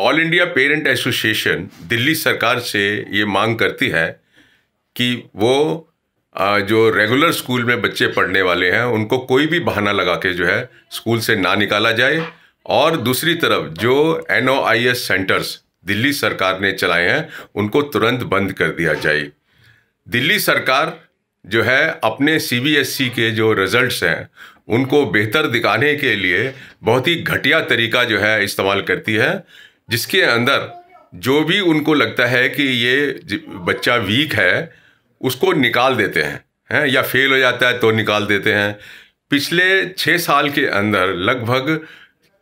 all India parent association Delhi सरकार से ये मांग करती है कि वो जो रेगुलर स्कूल में बच्चे पढ़ने वाले हैं उनको कोई भी बहाना लगा के जो है स्कूल से ना निकाला जाए और दूसरी तरफ जो एन सेंटर्स दिल्ली सरकार ने चलाए हैं उनको तुरंत बंद कर दिया जाए दिल्ली सरकार जो है अपने सीबीएसई e के जो रिजल्ट्स हैं उनको बेहतर दिखाने के लिए बहुत ही घटिया तरीका जो है इस्तेमाल करती है जिसके अंदर जो भी उनको लगता है कि ये बच्चा वीक है उसको निकाल देते हैं हैं या फेल हो जाता है तो निकाल देते हैं पिछले छः साल के अंदर लगभग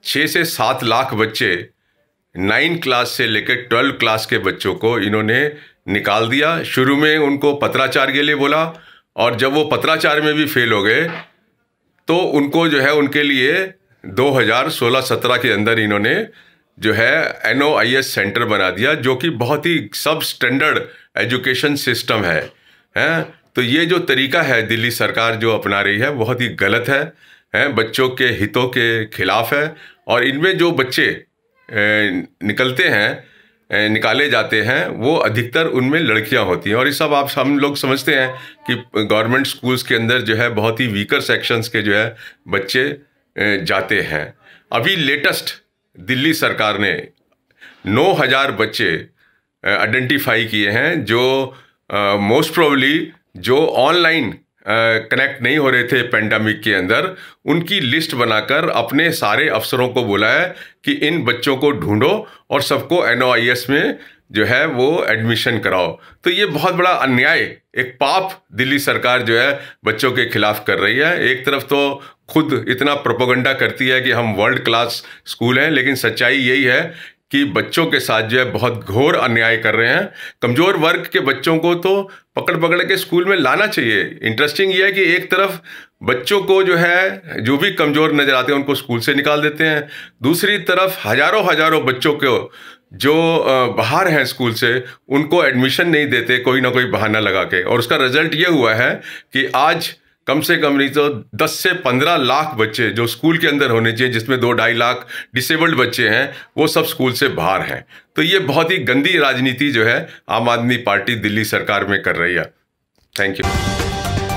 छः से सात लाख बच्चे नाइन क्लास से लेकर ट्वेल्व क्लास के बच्चों को इन्होंने निकाल दिया शुरू में उनको पत्राचार के लिए बोला और जब वो पत्राचार में भी फेल हो गए तो उनको जो है उनके लिए 2016-17 के अंदर इन्होंने जो है एन सेंटर बना दिया जो कि बहुत ही सब स्टैंडर्ड एजुकेशन सिस्टम है हैं तो ये जो तरीका है दिल्ली सरकार जो अपना रही है बहुत ही गलत है हैं बच्चों के हितों के खिलाफ है और इनमें जो बच्चे निकलते हैं निकाले जाते हैं वो अधिकतर उनमें लड़कियां होती हैं और ये सब आप हम लोग समझते हैं कि गवर्नमेंट स्कूल्स के अंदर जो है बहुत ही वीकर सेक्शंस के जो है बच्चे जाते हैं अभी लेटेस्ट दिल्ली सरकार ने 9000 बच्चे आइडेंटिफाई किए हैं जो मोस्ट प्रोबली जो ऑनलाइन कनेक्ट नहीं हो रहे थे पेंडेमिक के अंदर उनकी लिस्ट बनाकर अपने सारे अफसरों को बुलाया कि इन बच्चों को ढूंढो और सबको एन में जो है वो एडमिशन कराओ तो ये बहुत बड़ा अन्याय एक पाप दिल्ली सरकार जो है बच्चों के खिलाफ कर रही है एक तरफ तो खुद इतना प्रोपोगंडा करती है कि हम वर्ल्ड क्लास स्कूल हैं लेकिन सच्चाई यही है कि बच्चों के साथ जो है बहुत घोर अन्याय कर रहे हैं कमज़ोर वर्ग के बच्चों को तो पकड़ पकड़ के स्कूल में लाना चाहिए इंटरेस्टिंग ये है कि एक तरफ बच्चों को जो है जो भी कमज़ोर नज़र आते हैं उनको स्कूल से निकाल देते हैं दूसरी तरफ हज़ारों हज़ारों बच्चों को जो बाहर हैं स्कूल से उनको एडमिशन नहीं देते कोई ना कोई बहाना लगा के और उसका रिजल्ट ये हुआ है कि आज कम से कम नहीं तो 10 से 15 लाख बच्चे जो स्कूल के अंदर होने चाहिए जिसमें दो ढाई लाख डिसेबल्ड बच्चे हैं वो सब स्कूल से बाहर हैं तो ये बहुत ही गंदी राजनीति जो है आम आदमी पार्टी दिल्ली सरकार में कर रही है थैंक यू